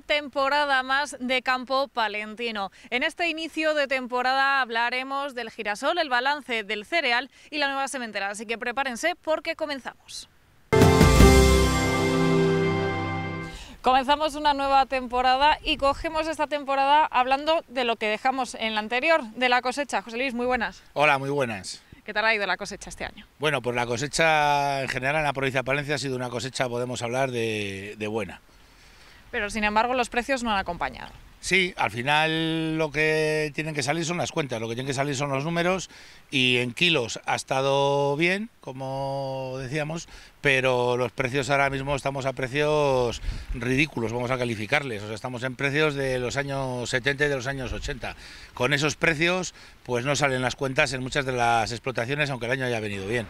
temporada más de Campo Palentino. En este inicio de temporada hablaremos del girasol, el balance del cereal y la nueva sementera, así que prepárense porque comenzamos. Comenzamos una nueva temporada y cogemos esta temporada hablando de lo que dejamos en la anterior, de la cosecha. José Luis, muy buenas. Hola, muy buenas. ¿Qué tal ha ido la cosecha este año? Bueno, pues la cosecha en general en la provincia de Palencia ha sido una cosecha, podemos hablar, de buena. Pero sin embargo los precios no han acompañado. Sí, al final lo que tienen que salir son las cuentas, lo que tienen que salir son los números y en kilos ha estado bien, como decíamos, pero los precios ahora mismo estamos a precios ridículos, vamos a calificarles, o sea, estamos en precios de los años 70 y de los años 80. Con esos precios pues no salen las cuentas en muchas de las explotaciones aunque el año haya venido bien.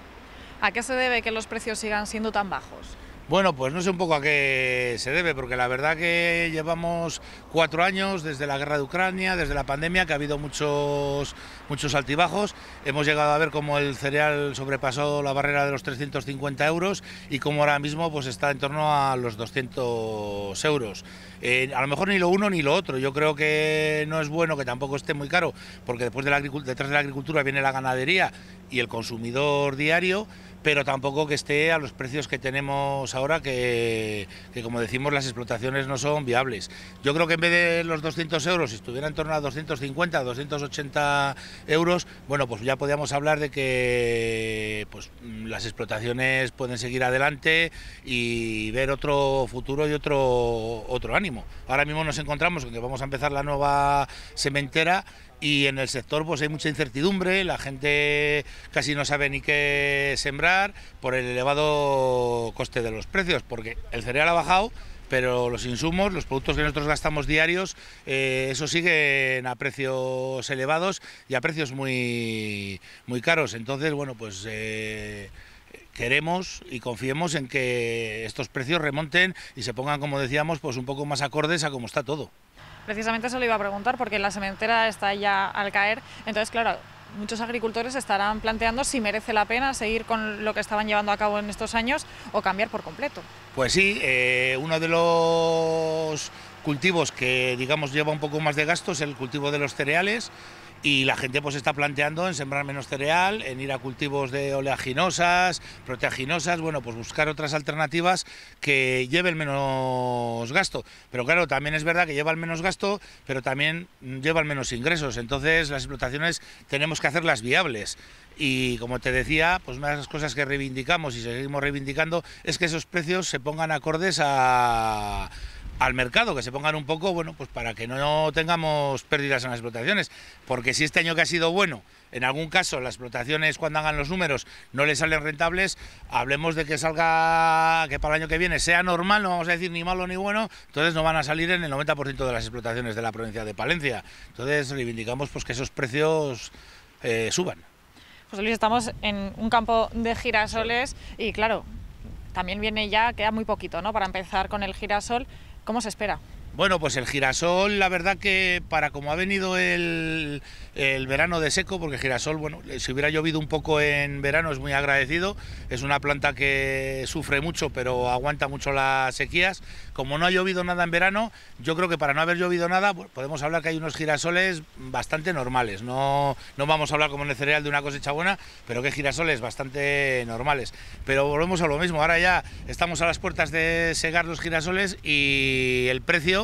¿A qué se debe que los precios sigan siendo tan bajos? Bueno, pues no sé un poco a qué se debe, porque la verdad que llevamos cuatro años desde la guerra de Ucrania, desde la pandemia, que ha habido muchos muchos altibajos. Hemos llegado a ver cómo el cereal sobrepasó la barrera de los 350 euros y como ahora mismo pues, está en torno a los 200 euros. Eh, a lo mejor ni lo uno ni lo otro. Yo creo que no es bueno que tampoco esté muy caro, porque después de la detrás de la agricultura viene la ganadería y el consumidor diario, pero tampoco que esté a los precios que tenemos ahora, que, que, como decimos las explotaciones no son viables. Yo creo que en vez de los 200 euros, si estuviera en torno a 250, 280 euros, bueno, pues ya podíamos hablar de que pues, mm, las explotaciones pueden seguir adelante y ver otro futuro y otro, otro ánimo. Ahora mismo nos encontramos con que vamos a empezar la nueva sementera y en el sector pues hay mucha incertidumbre, la gente casi no sabe ni qué sembrar por el elevado coste de los precios, porque el cereal ha bajado, pero los insumos, los productos que nosotros gastamos diarios, eh, eso siguen a precios elevados y a precios muy, caros. Entonces, bueno, pues... Eh, queremos y confiemos en que estos precios remonten y se pongan, como decíamos, pues un poco más acordes a cómo está todo. Precisamente eso le iba a preguntar porque la cementera está ya al caer, entonces claro, muchos agricultores estarán planteando si merece la pena seguir con lo que estaban llevando a cabo en estos años o cambiar por completo. Pues sí, eh, uno de los cultivos que digamos lleva un poco más de gasto es el cultivo de los cereales y la gente pues está planteando en sembrar menos cereal, en ir a cultivos de oleaginosas, proteaginosas, bueno, pues buscar otras alternativas que lleven menos gasto. Pero claro, también es verdad que lleva el menos gasto, pero también lleva llevan menos ingresos. Entonces las explotaciones tenemos que hacerlas viables. Y como te decía, pues una de las cosas que reivindicamos y seguimos reivindicando es que esos precios se pongan acordes a al mercado, que se pongan un poco, bueno, pues para que no tengamos pérdidas en las explotaciones, porque si este año que ha sido bueno, en algún caso las explotaciones cuando hagan los números no les salen rentables, hablemos de que salga, que para el año que viene sea normal, no vamos a decir ni malo ni bueno, entonces no van a salir en el 90% de las explotaciones de la provincia de Palencia. Entonces reivindicamos pues que esos precios eh, suban. José Luis, estamos en un campo de girasoles y claro, también viene ya, queda muy poquito, ¿no? Para empezar con el girasol, ¿Cómo se espera? Bueno, pues el girasol, la verdad que para como ha venido el, verano de seco, porque girasol, bueno, eh, si hubiera llovido un poco en verano es muy agradecido, es una planta que sufre mucho, pero aguanta mucho las sequías. Como no ha llovido nada en verano, yo creo que para no haber llovido nada, podemos hablar que hay unos girasoles bastante normales. No, no vamos a hablar como en el cereal de una cosecha buena, pero que girasoles bastante normales. Pero volvemos a lo mismo, ahora ya estamos a las puertas de segar los girasoles y el precio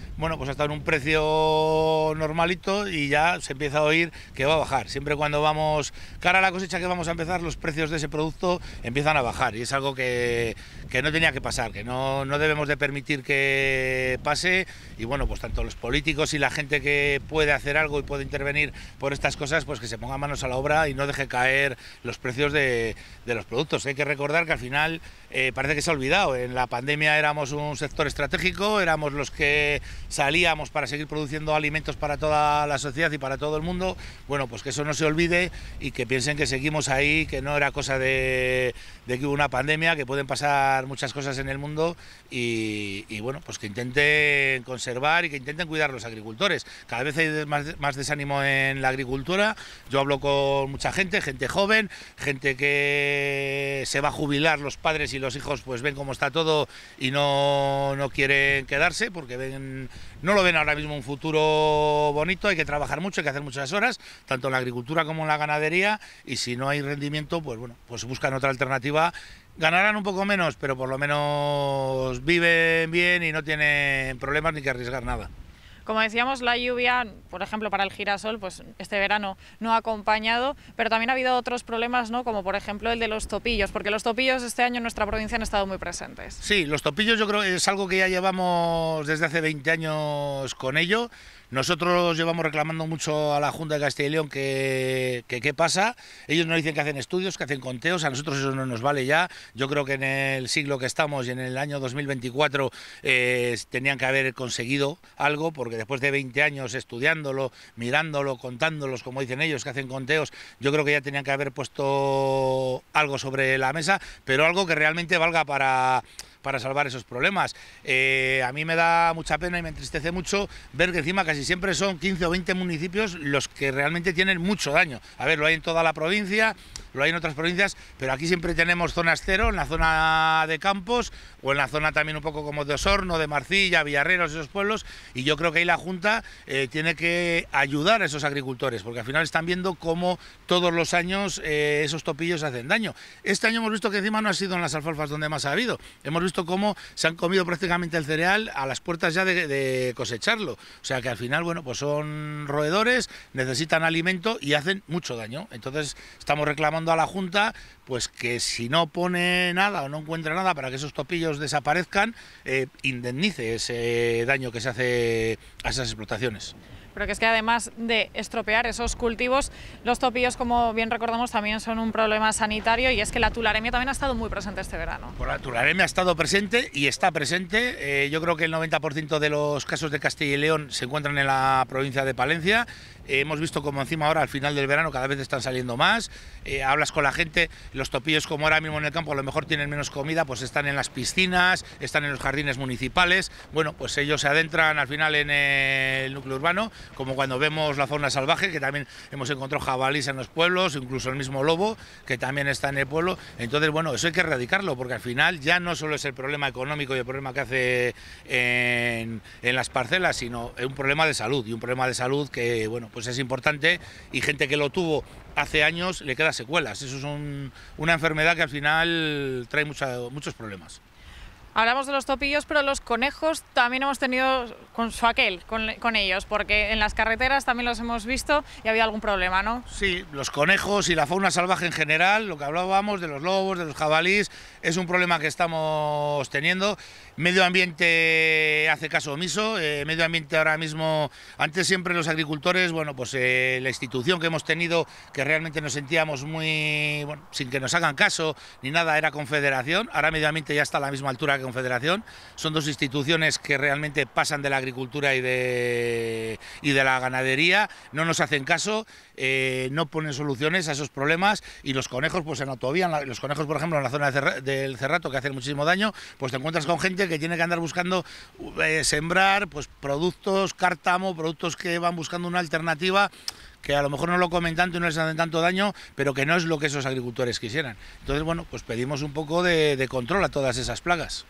bueno, pues hasta en un precio normalito y ya se empieza a oír que va a bajar. Siempre cuando vamos cara a la cosecha que vamos a empezar, los precios de ese producto empiezan a bajar y es algo que, no tenía que pasar, que no, debemos de permitir que pase y bueno, pues tanto los políticos y la gente que puede hacer algo y puede intervenir por estas cosas, pues que se pongan manos a la obra y no deje caer los precios de, los productos. Hay que recordar que al final eh, parece que se ha olvidado, en la pandemia éramos un sector estratégico, éramos los que salíamos para seguir produciendo alimentos para toda la sociedad y para todo el mundo, bueno, pues que eso no se olvide y que piensen que seguimos ahí, que no era cosa de, que hubo una pandemia, que pueden pasar muchas cosas en el mundo y, bueno, pues que intenten conservar y que intenten cuidar los agricultores. Cada vez hay más, desánimo en la agricultura, yo hablo con mucha gente, gente joven, gente que se va a jubilar, los padres y los hijos pues ven cómo está todo y no, no quieren quedarse porque ven no lo ven ahora mismo un futuro bonito, hay que trabajar mucho, hay que hacer muchas horas, tanto en la agricultura como en la ganadería, y si no hay rendimiento, pues bueno, pues buscan otra alternativa. Ganarán un poco menos, pero por lo menos viven bien y no tienen problemas ni que arriesgar nada. Como decíamos, la lluvia, por ejemplo, para el girasol, pues este verano no ha acompañado, pero también ha habido otros problemas, ¿no? Como por ejemplo el de los topillos, porque los topillos este año en nuestra provincia han estado muy presentes. Sí, los topillos yo creo que es algo que ya llevamos desde hace 20 años con ello. Nosotros llevamos reclamando mucho a la Junta de Castilla y León que, qué pasa. Ellos nos dicen que hacen estudios, que hacen conteos. A nosotros eso no nos vale ya. Yo creo que en el siglo que estamos y en el año 2024 eh, tenían que haber conseguido algo, porque después de 20 años estudiándolo, mirándolo, contándolos, como dicen ellos, que hacen conteos, yo creo que ya tenían que haber puesto algo sobre la mesa, pero algo que realmente valga para para salvar esos problemas. Eh, a mí me da mucha pena y me entristece mucho ver que encima casi siempre son 15 o 20 municipios los que realmente tienen mucho daño. A ver, lo hay en toda la provincia, lo hay en otras provincias, pero aquí siempre tenemos zonas cero, en la zona de Campos o en la zona también un poco como de Osorno, de Marcilla, Villarreros, esos pueblos, y yo creo que ahí la Junta eh, tiene que ayudar a esos agricultores, porque al final están viendo cómo todos los años eh, esos topillos hacen daño. Este año hemos visto que encima no ha sido en las alfalfas donde más ha habido, hemos como cómo se han comido prácticamente el cereal a las puertas ya de, cosecharlo. O sea que al final, bueno, pues son roedores, necesitan alimento y hacen mucho daño. Entonces estamos reclamando a la Junta pues que si no pone nada o no encuentra nada para que esos topillos desaparezcan, eh, indemnice ese daño que se hace a esas explotaciones. Pero que es que además de estropear esos cultivos, los topillos, como bien recordamos, también son un problema sanitario y es que la tularemia también ha estado muy presente este verano. Pues la tularemia ha estado presente y está presente. Eh, yo creo que el 90% de los casos de Castilla y León se encuentran en la provincia de Palencia eh, hemos visto como encima ahora al final del verano cada vez están saliendo más, eh, hablas con la gente, los topillos como ahora mismo en el campo a lo mejor tienen menos comida, pues están en las piscinas, están en los jardines municipales, bueno, pues ellos se adentran al final en el núcleo urbano, como cuando vemos la fauna salvaje, que también hemos encontrado jabalís en los pueblos, incluso el mismo lobo, que también está en el pueblo, entonces bueno, eso hay que erradicarlo, porque al final ya no solo es el problema económico y el problema que hace en, las parcelas, sino es un problema de salud, y un problema de salud que, bueno, pues es importante y gente que lo tuvo hace años le queda secuelas. Eso es una enfermedad que al final trae muchos problemas. Hablamos de los topillos, pero los conejos también hemos tenido con su aquel, con, ellos, porque en las carreteras también los hemos visto y había algún problema, ¿no? Sí, los conejos y la fauna salvaje en general, lo que hablábamos de los lobos, de los jabalíes, es un problema que estamos teniendo Medio ambiente hace caso omiso, eh, medio ambiente ahora mismo, antes siempre los agricultores, bueno, pues eh, la institución que hemos tenido, que realmente nos sentíamos muy, bueno, sin que nos hagan caso ni nada, era Confederación, ahora medio ambiente ya está a la misma altura que Confederación, son dos instituciones que realmente pasan de la agricultura y de, y de la ganadería, no nos hacen caso, eh, no ponen soluciones a esos problemas y los conejos, pues en autovía, los conejos, por ejemplo, en la zona del Cerrato, que hacen muchísimo daño, pues te encuentras con gente que tiene que andar buscando eh, sembrar pues, productos cártamo, productos que van buscando una alternativa que a lo mejor no lo comen tanto y no les hacen tanto daño, pero que no es lo que esos agricultores quisieran. Entonces, bueno, pues pedimos un poco de control a todas esas plagas.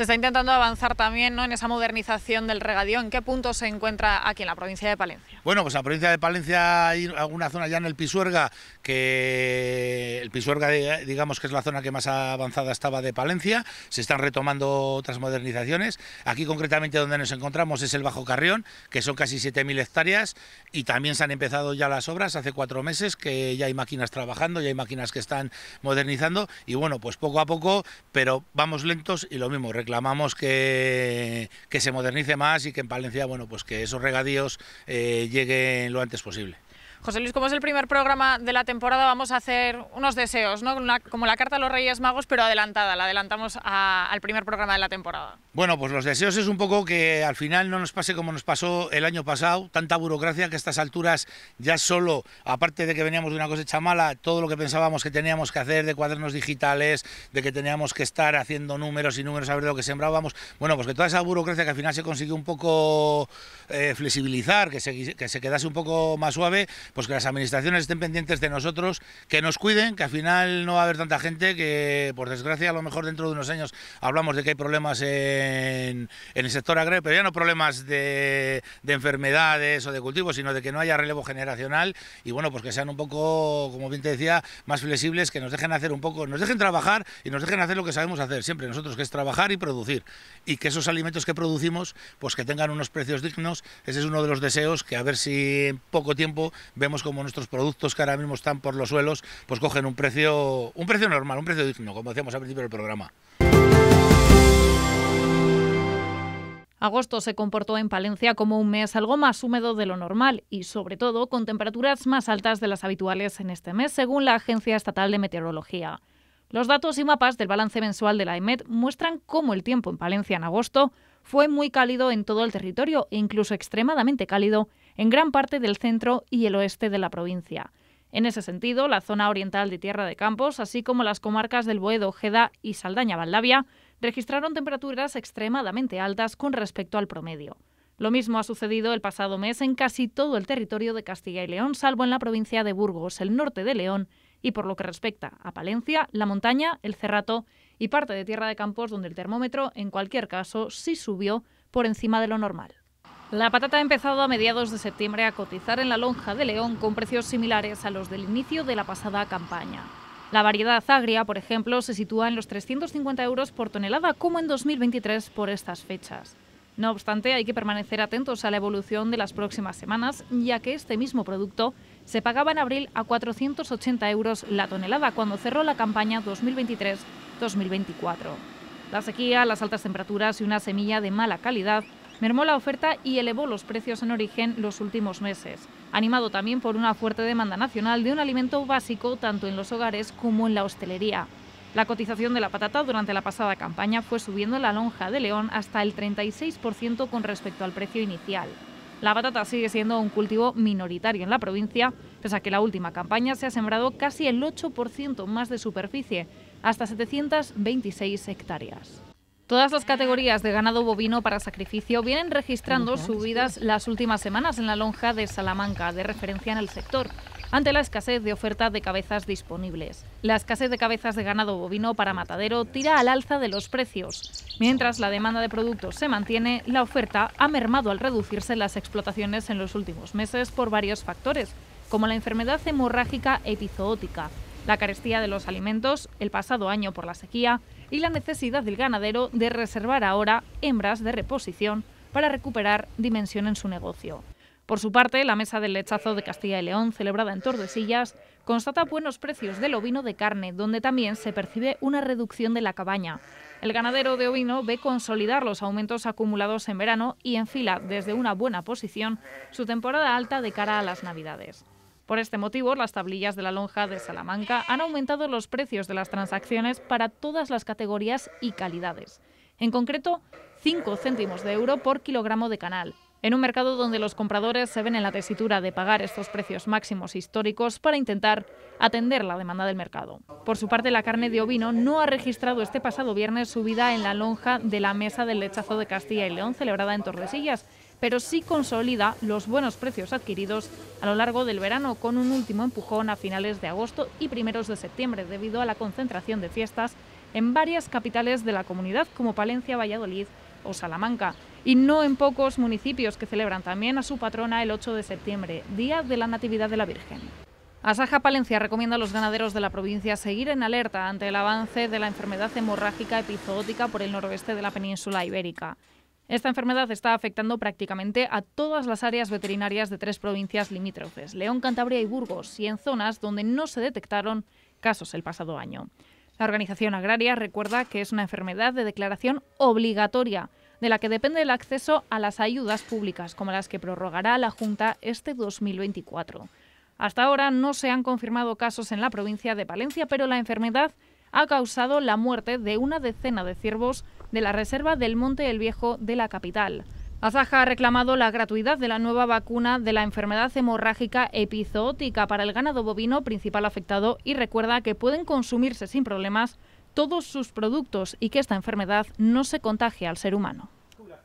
Se está intentando avanzar también ¿no? en esa modernización del regadío. ¿En qué punto se encuentra aquí en la provincia de Palencia? Bueno, pues en la provincia de Palencia hay alguna zona ya en el Pisuerga, que el Pisuerga digamos que es la zona que más avanzada estaba de Palencia. Se están retomando otras modernizaciones. Aquí concretamente donde nos encontramos es el Bajo Carrión, que son casi 7.000 hectáreas y también se han empezado ya las obras hace cuatro meses, que ya hay máquinas trabajando, ya hay máquinas que están modernizando y bueno, pues poco a poco, pero vamos lentos y lo mismo, reclamamos que, se modernice más y que en Palencia, bueno, pues que esos regadíos eh, lleguen lo antes posible. José Luis, como es el primer programa de la temporada, vamos a hacer unos deseos, ¿no? como la carta de los Reyes Magos, pero adelantada, la adelantamos al primer programa de la temporada. Bueno, pues los deseos es un poco que al final no nos pase como nos pasó el año pasado, tanta burocracia que a estas alturas ya solo, aparte de que veníamos de una cosecha mala, todo lo que pensábamos que teníamos que hacer de cuadernos digitales, de que teníamos que estar haciendo números y números a ver lo que sembrábamos, bueno, pues que toda esa burocracia que al final se consiguió un poco eh, flexibilizar, que que se quedase un poco más suave, pues que las administraciones estén pendientes de nosotros, que nos cuiden, que al final no va a haber tanta gente que, por desgracia, a lo mejor dentro de unos años hablamos de que hay problemas en, el sector agrario, pero ya no problemas de, enfermedades o de cultivos, sino de que no haya relevo generacional y bueno, pues que sean un poco, como bien te decía, más flexibles, que nos dejen hacer un poco, nos dejen trabajar y nos dejen hacer lo que sabemos hacer siempre nosotros, que es trabajar y producir. Y que esos alimentos que producimos, pues que tengan unos precios dignos, ese es uno de los deseos que a ver si en poco tiempo vemos como nuestros productos que ahora mismo están por los suelos, pues cogen un precio, un precio normal, un precio digno, como decíamos al principio del programa. Agosto se comportó en Palencia como un mes algo más húmedo de lo normal y, sobre todo, con temperaturas más altas de las habituales en este mes, según la Agencia Estatal de Meteorología. Los datos y mapas del balance mensual de la EMET muestran cómo el tiempo en Palencia en agosto fue muy cálido en todo el territorio, e incluso extremadamente cálido en gran parte del centro y el oeste de la provincia. En ese sentido, la zona oriental de Tierra de Campos, así como las comarcas del Boedo, Ojeda y Saldaña-Valdavia, registraron temperaturas extremadamente altas con respecto al promedio. Lo mismo ha sucedido el pasado mes en casi todo el territorio de Castilla y León, salvo en la provincia de Burgos, el norte de León y por lo que respecta a Palencia, la montaña, el Cerrato y parte de Tierra de Campos, donde el termómetro, en cualquier caso, sí subió por encima de lo normal. La patata ha empezado a mediados de septiembre a cotizar en la lonja de León con precios similares a los del inicio de la pasada campaña. La variedad agria, por ejemplo, se sitúa en los 350 euros por tonelada, como en 2023 por estas fechas. No obstante, hay que permanecer atentos a la evolución de las próximas semanas, ya que este mismo producto se pagaba en abril a 480 euros la tonelada cuando cerró la campaña 2023-2024. La sequía, las altas temperaturas y una semilla de mala calidad mermó la oferta y elevó los precios en origen los últimos meses, animado también por una fuerte demanda nacional de un alimento básico tanto en los hogares como en la hostelería. La cotización de la patata durante la pasada campaña fue subiendo en la lonja de León hasta el 36% con respecto al precio inicial la patata sigue siendo un cultivo minoritario en la provincia, pese a que la última campaña se ha sembrado casi el 8% más de superficie, hasta 726 hectáreas. Todas las categorías de ganado bovino para sacrificio vienen registrando subidas las últimas semanas en la lonja de Salamanca, de referencia en el sector ante la escasez de oferta de cabezas disponibles. La escasez de cabezas de ganado bovino para matadero tira al alza de los precios. Mientras la demanda de productos se mantiene, la oferta ha mermado al reducirse las explotaciones en los últimos meses por varios factores, como la enfermedad hemorrágica epizootica, la carestía de los alimentos el pasado año por la sequía y la necesidad del ganadero de reservar ahora hembras de reposición para recuperar dimensión en su negocio. Por su parte, la mesa del lechazo de Castilla y León, celebrada en Tordesillas, constata buenos precios del ovino de carne, donde también se percibe una reducción de la cabaña. El ganadero de ovino ve consolidar los aumentos acumulados en verano y enfila desde una buena posición su temporada alta de cara a las Navidades. Por este motivo, las tablillas de la lonja de Salamanca han aumentado los precios de las transacciones para todas las categorías y calidades. En concreto, 5 céntimos de euro por kilogramo de canal, en un mercado donde los compradores se ven en la tesitura de pagar estos precios máximos históricos para intentar atender la demanda del mercado. Por su parte, la carne de ovino no ha registrado este pasado viernes subida en la lonja de la mesa del lechazo de Castilla y León celebrada en Tordesillas, pero sí consolida los buenos precios adquiridos a lo largo del verano con un último empujón a finales de agosto y primeros de septiembre debido a la concentración de fiestas en varias capitales de la comunidad como Palencia, Valladolid o Salamanca y no en pocos municipios que celebran también a su patrona el 8 de septiembre, Día de la Natividad de la Virgen. Asaja Palencia recomienda a los ganaderos de la provincia seguir en alerta ante el avance de la enfermedad hemorrágica epizootica por el noroeste de la península ibérica. Esta enfermedad está afectando prácticamente a todas las áreas veterinarias de tres provincias limítrofes, León, Cantabria y Burgos, y en zonas donde no se detectaron casos el pasado año. La organización agraria recuerda que es una enfermedad de declaración obligatoria de la que depende el acceso a las ayudas públicas, como las que prorrogará la Junta este 2024. Hasta ahora no se han confirmado casos en la provincia de Palencia, pero la enfermedad ha causado la muerte de una decena de ciervos de la reserva del Monte El Viejo de la capital. Azaja ha reclamado la gratuidad de la nueva vacuna de la enfermedad hemorrágica epizootica para el ganado bovino principal afectado y recuerda que pueden consumirse sin problemas todos sus productos y que esta enfermedad no se contagie al ser humano.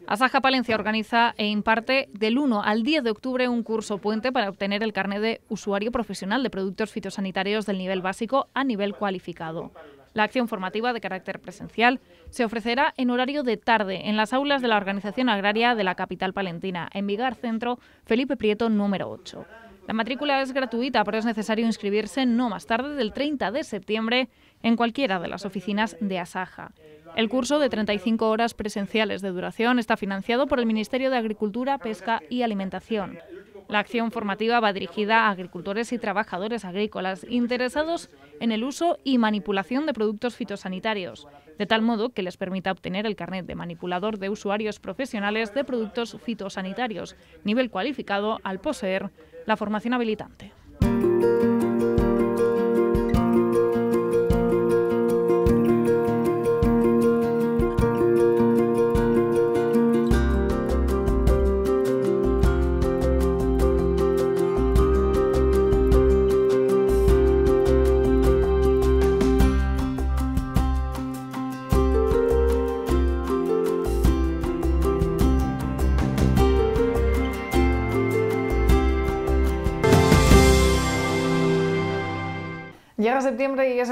Asaja Palencia organiza e imparte del 1 al 10 de octubre un curso puente para obtener el carnet de usuario profesional de productos fitosanitarios del nivel básico a nivel cualificado. La acción formativa de carácter presencial se ofrecerá en horario de tarde en las aulas de la Organización Agraria de la capital palentina, en Vigar Centro, Felipe Prieto número 8. La matrícula es gratuita, pero es necesario inscribirse no más tarde del 30 de septiembre en cualquiera de las oficinas de Asaja. El curso de 35 horas presenciales de duración está financiado por el Ministerio de Agricultura, Pesca y Alimentación. La acción formativa va dirigida a agricultores y trabajadores agrícolas interesados en el uso y manipulación de productos fitosanitarios, de tal modo que les permita obtener el carnet de manipulador de usuarios profesionales de productos fitosanitarios, nivel cualificado al poseer la formación habilitante.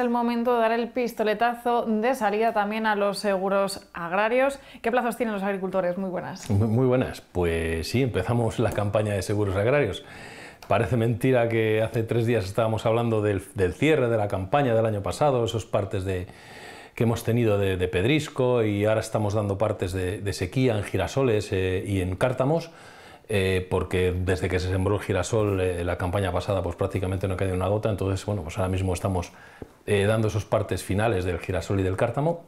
el momento de dar el pistoletazo de salida también a los seguros agrarios. ¿Qué plazos tienen los agricultores? Muy buenas. Muy, buenas. Pues sí, empezamos la campaña de seguros agrarios. Parece mentira que hace tres días estábamos hablando del, cierre de la campaña del año pasado, esos partes de, que hemos tenido de, pedrisco y ahora estamos dando partes de, sequía en girasoles eh, y en cártamos. Eh, porque desde que se sembró el girasol eh, la campaña pasada pues prácticamente no ha caído una gota, entonces bueno, pues ahora mismo estamos eh, dando sus partes finales del girasol y del cártamo.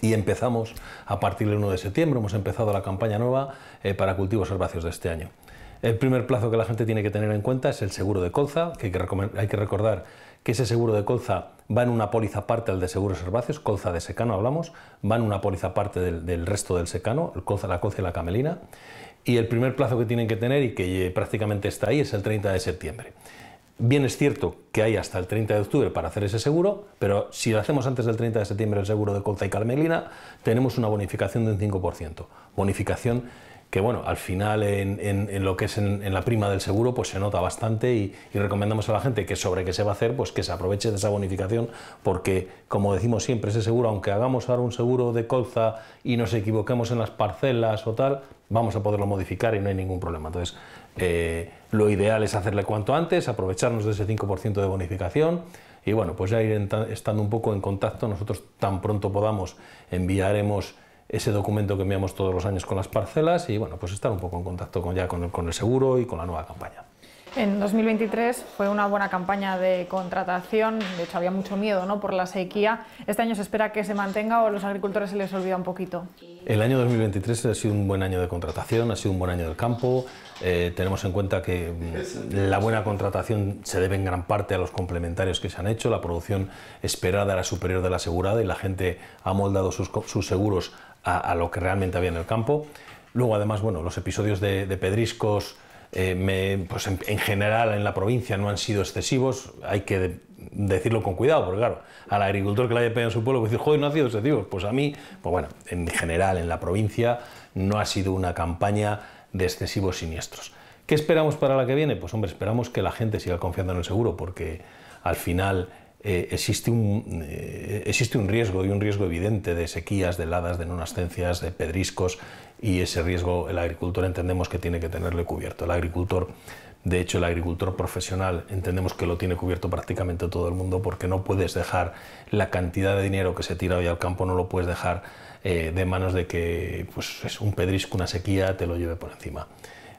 Y empezamos a partir del 1 de septiembre, hemos empezado la campaña nueva eh, para cultivos herbáceos de este año. El primer plazo que la gente tiene que tener en cuenta es el seguro de colza, que hay que recordar que ese seguro de colza va en una póliza aparte al de seguros herbáceos, colza de secano hablamos, va en una póliza aparte del, resto del secano, el la colza y la camelina. Y el primer plazo que tienen que tener y que eh, prácticamente está ahí es el 30 de septiembre. Bien es cierto que hay hasta el 30 de octubre para hacer ese seguro, pero si lo hacemos antes del 30 de septiembre el seguro de colza y carmelina, tenemos una bonificación de un 5%. Bonificación que, bueno, al final en, lo que es en, la prima del seguro, pues se nota bastante y, recomendamos a la gente que sobre qué se va a hacer, pues que se aproveche de esa bonificación, porque, como decimos siempre, ese seguro, aunque hagamos ahora un seguro de colza y nos equivoquemos en las parcelas o tal, vamos a poderlo modificar y no hay ningún problema. Entonces, eh, lo ideal es hacerle cuanto antes, aprovecharnos de ese 5% de bonificación y bueno, pues ya ir estando un poco en contacto. Nosotros tan pronto podamos enviaremos ese documento que enviamos todos los años con las parcelas y bueno, pues estar un poco en contacto ya con el seguro y con la nueva campaña. En 2023 fue una buena campaña de contratación, de hecho había mucho miedo ¿no? por la sequía. ¿Este año se espera que se mantenga o a los agricultores se les olvida un poquito? El año 2023 ha sido un buen año de contratación, ha sido un buen año del campo. Eh, tenemos en cuenta que mm, la buena contratación se debe en gran parte a los complementarios que se han hecho, la producción esperada era superior de la asegurada y la gente ha moldado sus, sus seguros a, lo que realmente había en el campo. Luego además, bueno, los episodios de pedriscos, eh, pues en, general en la provincia no han sido excesivos, hay que decirlo con cuidado, porque claro, al agricultor que le haya pedido en su pueblo, pues decir, joder, no ha sido excesivo... pues a mí, pues bueno, en general en la provincia no ha sido una campaña de excesivos siniestros. ¿Qué esperamos para la que viene? Pues hombre, esperamos que la gente siga confiando en el seguro, porque al final eh, existe, un, eh, existe un riesgo y un riesgo evidente de sequías, de heladas, de nonascencias, de pedriscos y ese riesgo el agricultor entendemos que tiene que tenerle cubierto. El agricultor, de hecho el agricultor profesional entendemos que lo tiene cubierto prácticamente todo el mundo porque no puedes dejar la cantidad de dinero que se tira hoy al campo, no lo puedes dejar eh, de manos de que pues, es un pedrisco, una sequía, te lo lleve por encima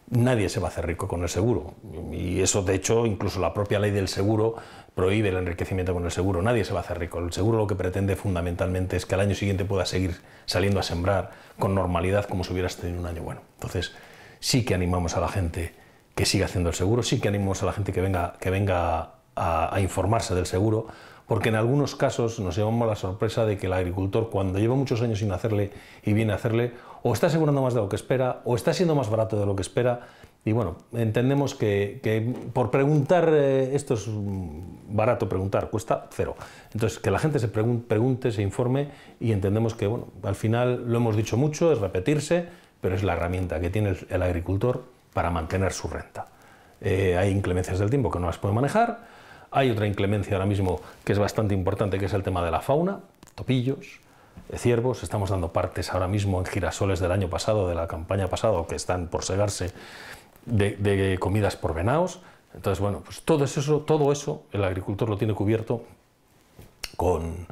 nadie se va a hacer rico con el seguro. Y eso, de hecho, incluso la propia ley del seguro prohíbe el enriquecimiento con el seguro, nadie se va a hacer rico. El seguro lo que pretende fundamentalmente es que al año siguiente pueda seguir saliendo a sembrar con normalidad como si hubieras tenido un año bueno. Entonces, sí que animamos a la gente que siga haciendo el seguro, sí que animamos a la gente que venga, que venga a, informarse del seguro, porque en algunos casos nos llevamos la sorpresa de que el agricultor, cuando lleva muchos años sin hacerle y viene a hacerle, o está asegurando más de lo que espera, o está siendo más barato de lo que espera. Y bueno, entendemos que, por preguntar, eh, esto es barato preguntar, cuesta cero. Entonces, que la gente se pregunte, se informe y entendemos que, bueno, al final lo hemos dicho mucho, es repetirse, pero es la herramienta que tiene el, agricultor para mantener su renta. Eh, hay inclemencias del tiempo que no las puede manejar, hay otra inclemencia ahora mismo que es bastante importante, que es el tema de la fauna, topillos, ciervos, estamos dando partes ahora mismo en girasoles del año pasado, de la campaña pasado que están por segarse, de, comidas por venados. Entonces, bueno, pues todo eso, todo eso el agricultor lo tiene cubierto con,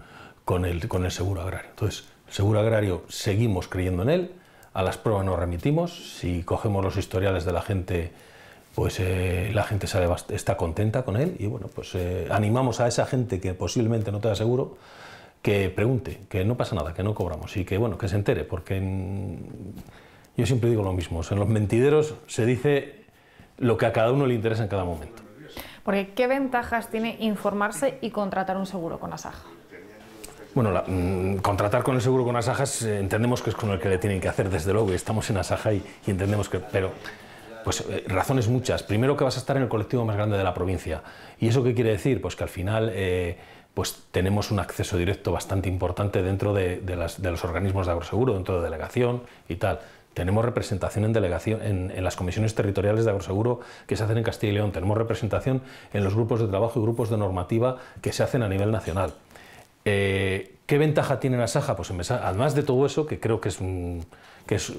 con, el, seguro agrario. Entonces, el seguro agrario seguimos creyendo en él, a las pruebas nos remitimos, si cogemos los historiales de la gente, pues eh, la gente está contenta con él y bueno, pues eh, animamos a esa gente que posiblemente no tenga seguro que pregunte, que no pasa nada, que no cobramos y que bueno, que se entere, porque yo siempre digo lo mismo, en los mentideros se dice lo que a cada uno le interesa en cada momento. Porque ¿qué ventajas tiene informarse y contratar un seguro con Asaja? Bueno, mm, contratar con el seguro con Asaja eh, entendemos que es con el que le tienen que hacer, desde luego, y estamos en Asaja y, entendemos que... Pero, pues eh, razones muchas. Primero que vas a estar en el colectivo más grande de la provincia. ¿Y eso qué quiere decir? Pues que al final... Eh, pues tenemos un acceso directo bastante importante dentro de, los organismos de agroseguro, dentro de delegación y tal. Tenemos representación en delegación en, las comisiones territoriales de agroseguro que se hacen en Castilla y León. Tenemos representación en los grupos de trabajo y grupos de normativa que se hacen a nivel nacional. Eh, ¿Qué ventaja tiene la Saja? Pues además de todo eso, que creo que es,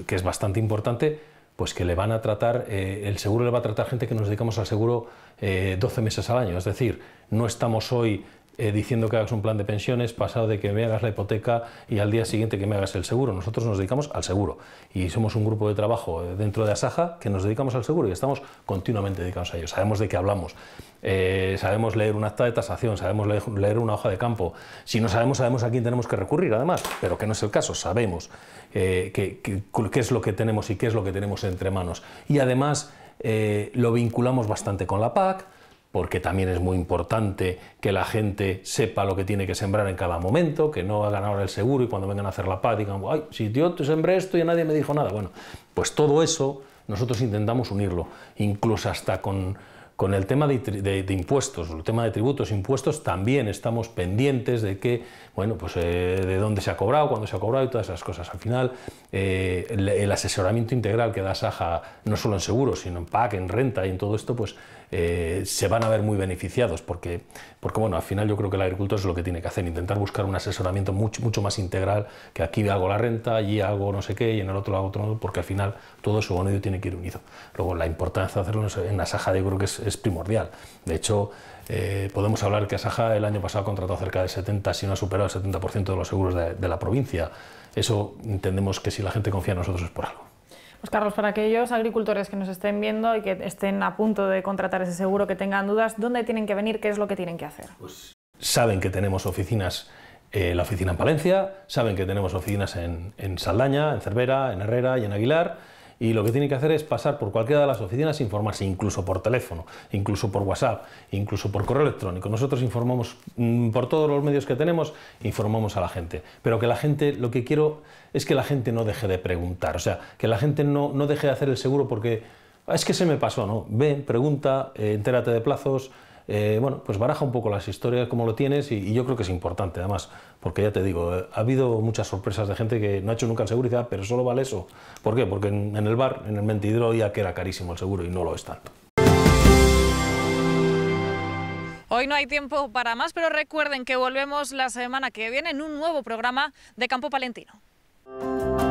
que bastante importante, pues que le van a tratar, eh, el seguro le va a tratar gente que nos dedicamos al seguro 12 eh, meses al año. Es decir, no estamos hoy eh, diciendo que hagas un plan de pensiones, pasado de que me hagas la hipoteca y al día siguiente que me hagas el seguro. Nosotros nos dedicamos al seguro y somos un grupo de trabajo eh, dentro de Asaja que nos dedicamos al seguro y estamos continuamente dedicados a ello. Sabemos de qué hablamos, eh, sabemos leer un acta de tasación, sabemos leer, una hoja de campo. Si no sabemos, sabemos a quién tenemos que recurrir, además, pero que no es el caso, sabemos qué es lo que tenemos y qué es lo que tenemos entre manos. Y además lo vinculamos bastante con la PAC porque también es muy importante que la gente sepa lo que tiene que sembrar en cada momento, que no hagan ahora el seguro y cuando vengan a hacer la paz digan, ay, si yo te sembré esto y nadie me dijo nada. Bueno, pues todo eso nosotros intentamos unirlo, incluso hasta con, con el tema de, impuestos, el tema de tributos, impuestos, también estamos pendientes de que, bueno, pues eh, de dónde se ha cobrado, cuándo se ha cobrado y todas esas cosas. Al final, eh, el, asesoramiento integral que da Saja, no solo en seguros, sino en PAC, en renta y en todo esto, pues eh, se van a ver muy beneficiados, porque, porque bueno, al final yo creo que el agricultor es lo que tiene que hacer, intentar buscar un asesoramiento mucho, mucho más integral, que aquí hago la renta, allí hago no sé qué, y en el otro hago otro, porque al final todo eso tiene que ir unido. Luego, la importancia de hacerlo en Asaja yo creo que es, primordial. De hecho, eh, podemos hablar que Asaja el año pasado contrató cerca de 70, si no ha superado el 70% de los seguros de la provincia. Eso entendemos que si la gente confía en nosotros es por algo. Pues, Carlos, para aquellos agricultores que nos estén viendo y que estén a punto de contratar ese seguro, que tengan dudas, ¿dónde tienen que venir? ¿Qué es lo que tienen que hacer? Pues saben que tenemos oficinas, eh, la oficina en Palencia, saben que tenemos oficinas en, Saldaña, en Cervera, en Herrera y en Aguilar. Y lo que tienen que hacer es pasar por cualquiera de las oficinas e informarse, incluso por teléfono, incluso por WhatsApp, incluso por correo electrónico. Nosotros informamos mm, por todos los medios que tenemos, informamos a la gente. Pero que la gente, lo que quiero es que la gente no deje de preguntar, o sea, que la gente no, deje de hacer el seguro porque ah, es que se me pasó, ¿no? Ve, pregunta, eh, entérate de plazos, eh, bueno, pues baraja un poco las historias, como lo tienes, y, yo creo que es importante, además, porque ya te digo, eh, ha habido muchas sorpresas de gente que no ha hecho nunca el seguro y dice, ah, pero solo vale eso. ¿Por qué? Porque en, el bar, en el mentidero, ya que era carísimo el seguro y no lo es tanto. Hoy no hay tiempo para más, pero recuerden que volvemos la semana que viene en un nuevo programa de Campo Palentino. Thank you.